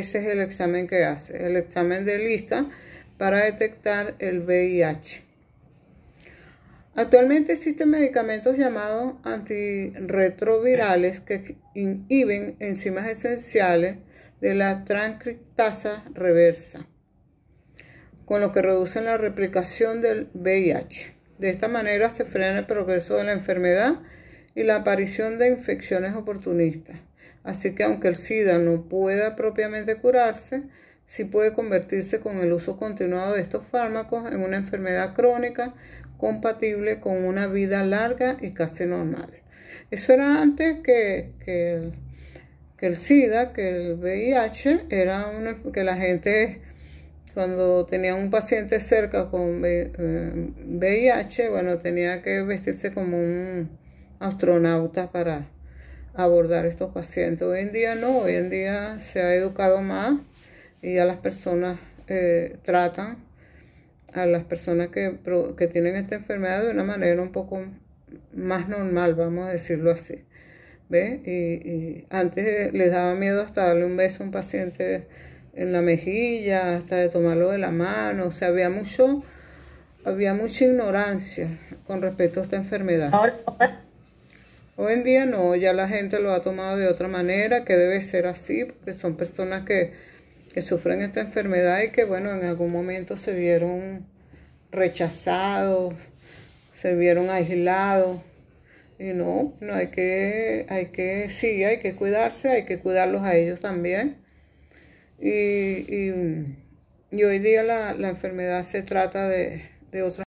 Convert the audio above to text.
Ese es el examen que hace, el examen de lista para detectar el VIH. Actualmente existen medicamentos llamados antirretrovirales que inhiben enzimas esenciales de la transcriptasa reversa, con lo que reducen la replicación del VIH. De esta manera se frena el progreso de la enfermedad y la aparición de infecciones oportunistas. Así que aunque el SIDA no pueda propiamente curarse, sí puede convertirse con el uso continuado de estos fármacos en una enfermedad crónica compatible con una vida larga y casi normal. Eso era antes que, que, el, SIDA, que el VIH, era una, que la gente cuando tenía un paciente cerca con VIH, eh, bueno, tenía que vestirse como un astronauta para abordar estos pacientes. Hoy en día no, hoy en día se ha educado más y ya las personas eh, tratan a las personas que, que tienen esta enfermedad de una manera un poco más normal, vamos a decirlo así. ¿Ve? Y, antes les daba miedo hasta darle un beso a un paciente en la mejilla, hasta de tomarlo de la mano, o sea, había mucho, había mucha ignorancia con respecto a esta enfermedad. Hoy en día no, ya la gente lo ha tomado de otra manera, que debe ser así, porque son personas que, sufren esta enfermedad y que, bueno, en algún momento se vieron rechazados, se vieron aislados. Y no, no hay que, hay que, sí, hay que cuidarse, hay que cuidarlos a ellos también. Y, y, hoy día la, enfermedad se trata de, de otra